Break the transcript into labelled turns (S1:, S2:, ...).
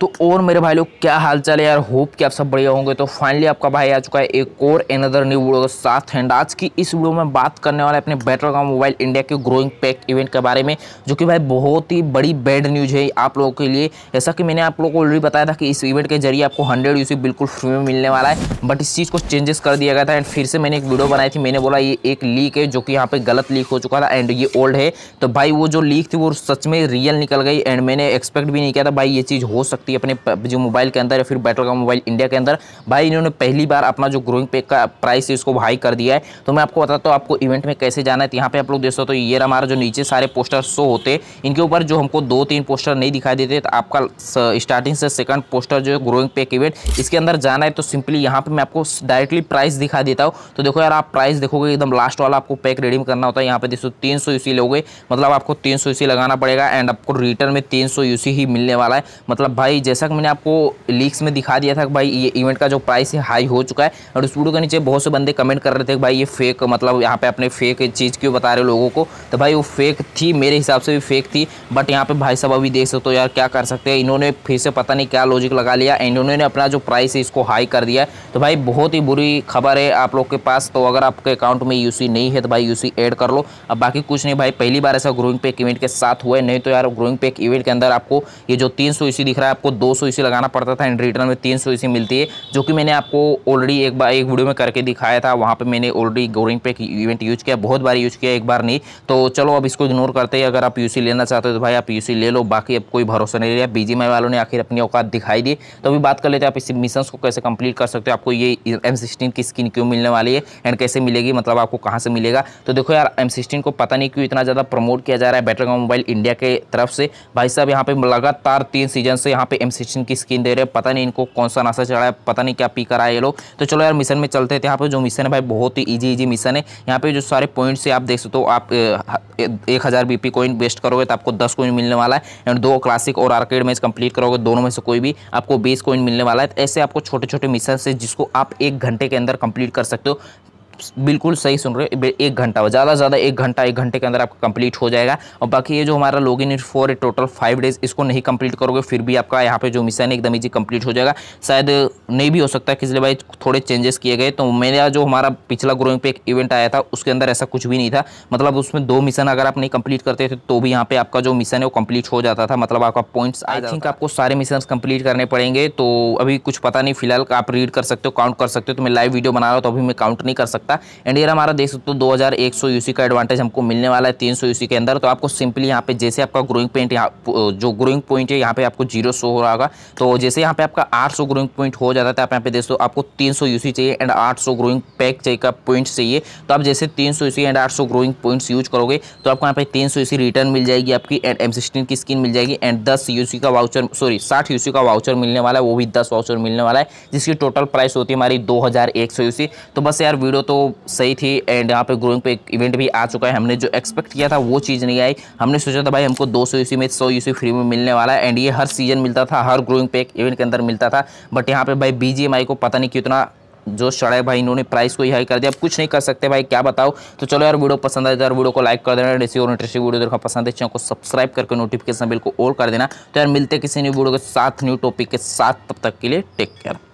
S1: तो और मेरे भाई लोग क्या हाल चाल है यार होप कि आप सब बढ़िया होंगे तो फाइनली आपका भाई आ चुका है एक और एनदर न्यू वीडियो के साथ एंड आज की इस वीडियो में बात करने वाले अपने बेटर का मोबाइल इंडिया के ग्रोइंग पैक इवेंट के बारे में जो कि भाई बहुत ही बड़ी बैड न्यूज़ है आप लोगों के लिए जैसा कि मैंने आप लोगों को ऑलरेडी बताया था कि इस इवेंट के जरिए आपको हंड्रेड यूसी बिल्कुल फ्री में मिलने वाला है बट इस चीज़ को चेंजेस कर दिया गया था एंड फिर से मैंने एक वीडियो बनाई थी मैंने बोला ये एक लीक है जो कि यहाँ पर गलत लीक हो चुका था एंड ये ओल्ड है तो भाई वो जो लीक थी वो सच में रियल निकल गई एंड मैंने एक्सपेक्ट भी नहीं किया था भाई ये चीज़ हो सकती सकती है अपने जो मोबाइल के अंदर या फिर बैटल का मोबाइल इंडिया के अंदर भाई इन्होंने पहली बार अपना जो ग्रोइंग पैक का प्राइस है उसको हाई कर दिया है तो मैं आपको बताता हूँ आपको इवेंट में कैसे जाना है तो यहाँ पे आप लोग देख सकते हो तो ये हमारा जो नीचे सारे पोस्टर शो होते हैं इनके ऊपर जो हमको दो तीन पोस्टर नहीं दिखाई देते तो आपका स्टार्टिंग से सेकंड पोस्टर जो है ग्रोइंग पैक इवेंट इसके अंदर जाना है तो सिंपली यहाँ पर मैं आपको डायरेक्टली प्राइस दिखा देता हूँ तो देखो यार आप प्राइस देखोगे एकदम लास्ट वाला आपको पैक रिडीम करना होता है यहाँ पे देखो तीन सौ लोगे मतलब आपको तीन सौ लगाना पड़ेगा एंड आपको रिटर्न में तीन सौ ही मिलने वाला है मतलब भाई भाई जैसा कि मैंने आपको लीक्स में दिखा दिया था कि भाई ये इवेंट का जो प्राइस है हाई हो चुका है और उस वीडियो के नीचे बहुत से बंदे कमेंट कर रहे थे कि भाई ये फेक मतलब यहाँ पे अपने फेक चीज़ क्यों बता रहे लोगों को तो भाई वो फेक थी मेरे हिसाब से भी फेक थी बट यहाँ पर भाई साहब अभी देख सकते हो यार क्या कर सकते हैं इन्होंने फिर से पता नहीं क्या लॉजिक लगा लिया इन्होंने अपना जो प्राइस है इसको हाई कर दिया तो भाई बहुत ही बुरी खबर है आप लोग के पास तो अगर आपके अकाउंट में यू नहीं है तो भाई यू ऐड कर लो अब बाकी कुछ नहीं भाई पहली बार ऐसा ग्रोइंग पेक इवेंट के साथ हुआ है नहीं तो यार ग्रोइंग पेक इवेंट के अंदर आपको ये जो तीन सौ दिख रहा है आपको आपको दो सौ लगाना पड़ता था एंड रिटर्न में तीन सौ मिलती है जो कि मैंने आपको ऑलरेडी एक बार एक वीडियो में करके दिखाया था वहाँ पर मैंने ऑलरेडी गोरिंग पे इवेंट यूज़ किया बहुत बार यूज़ किया एक बार नहीं तो चलो अब इसको इग्नोर करते हैं अगर आप यू लेना चाहते हो तो भाई आप यू ले लो बाकी अब कोई भरोसा नहीं लिया बीजी वालों ने आखिर अपनी औकात दिखाई दी तो अभी बात कर लेते हैं आप इस मिशन को कैसे कंप्लीट कर सकते हो आपको ये एम की स्किन क्यों मिलने वाली है एंड कैसे मिलेगी मतलब आपको कहाँ से मिलेगा तो देखो यार एम को पता नहीं क्यों इतना ज़्यादा प्रमोट किया जा रहा है बैटर मोबाइल इंडिया के तरफ से भाई साहब यहाँ पे लगातार तीन सीजन से यहाँ पे एम सिक्सटीन की स्किन दे रहे हैं पता नहीं इनको कौन सा नाशा चढ़ा है पता नहीं क्या पी कर आए ये लोग तो चलो यार मिशन में चलते थे तो यहाँ पर जो मिशन है भाई बहुत ही ईजी ईजी मिशन है यहाँ पर जो सारे पॉइंट्स है आप देख सकते हो आप एक हज़ार बी पी वेस्ट करोगे तो आपको दस कोइन मिलने वाला है एंड दो क्लासिक और आर्केड मैच कंप्लीट करोगे दोनों में से कोई भी आपको बीस कोइन मिलने वाला है तो ऐसे आपको छोटे छोटे मिशन से जिसको आप एक घंटे के अंदर कंप्लीट कर सकते हो बिल्कुल सही सुन रहे हो एक घंटा ज़्यादा से ज़्यादा एक घंटा एक घंटे के अंदर आपका कंप्लीट हो जाएगा और बाकी ये जो हमारा log in for total five days इसको नहीं कंप्लीट करोगे फिर भी आपका यहाँ पे जो मिशन है एकदम ईजी कंप्लीट हो जाएगा शायद नहीं भी हो सकता है किसलिए भाई थोड़े चेंजेस किए गए तो मेरा जो हमारा पिछला ग्रोइंग पे एक इवेंट आया था उसके अंदर ऐसा कुछ भी नहीं था मतलब उसमें दो मिशन अगर आप नहीं कंप्लीट करते थे तो भी यहाँ पे आपका जो मिशन है वो कंप्लीट हो जाता था मतलब आपका पॉइंट्स आई थिंक आपको सारे मिशन कंप्लीट करने पड़ेंगे तो अभी कुछ पता नहीं फिलहाल आप रीड कर सकते हो काउंट कर सकते हो तो मैं लाइव वीडियो बना रहा हूँ तो अभी मैं काउंट नहीं कर सकता एंड यार हमारा देख सकते हो दो यूसी का एडवांटेज हमको मिलने वाला है तीन यूसी के अंदर तो आपको सिंपली यहाँ पे जैसे आपका ग्रोइंग पॉइंट यहाँ जो ग्रोइंग पॉइंट है यहाँ पे आपको जीरो शो हो रहा होगा तो जैसे यहाँ पे आपका आठ ग्रोइंग पॉइंट हो जाता था आप यहाँ पे देख सो आपको 300 सौ चाहिए एंड 800 ग्रोइंग पैक चाहिए का पॉइंट्स चाहिए तो आप जैसे 300 सौ एंड 800 ग्रोइंग पॉइंट्स यूज करोगे तो आपको यहाँ पे 300 सौ रिटर्न मिल जाएगी आपकी एंड एम की स्किन मिल जाएगी एंड दस यू का वाउचर सॉरी साठ यू का वाउचर मिलने वाला है वो भी दस वाउचर मिलने वाला है जिसकी टोटल प्राइस होती है हमारी दो हज़ार तो बस यार वीडियो तो सही थी एंड यहाँ पे ग्रोइंग पे इवेंट भी आ चुका है हमने जो एक्सपेक्ट किया था वो चीज़ नहीं आई हमने सोचा था भाई हमको दो सौ में सौ फ्री में मिलने वाला है एंड ये हर सीजन मिलता था हर ग्रोइंग पैक इवेंट के अंदर मिलता था बट यहाँ पे भाई भाई बी को पता नहीं कितना जो चढ़ा भाई इन्होंने प्राइस को ही हाई कर दिया अब कुछ नहीं कर सकते भाई क्या बताओ तो चलो यार वीडियो पसंद आए तो यार वीडियो को लाइक कर देना ऐसी और इंटरेस्टिंग वीडियो देखा पसंद है चैनल को सब्सक्राइब करके नोटिफिकेशन बिल को ऑल कर देना तो यार मिलते किसी न्यू वीडियो के साथ न्यू टॉपिक के साथ तब तक के लिए टेक केयर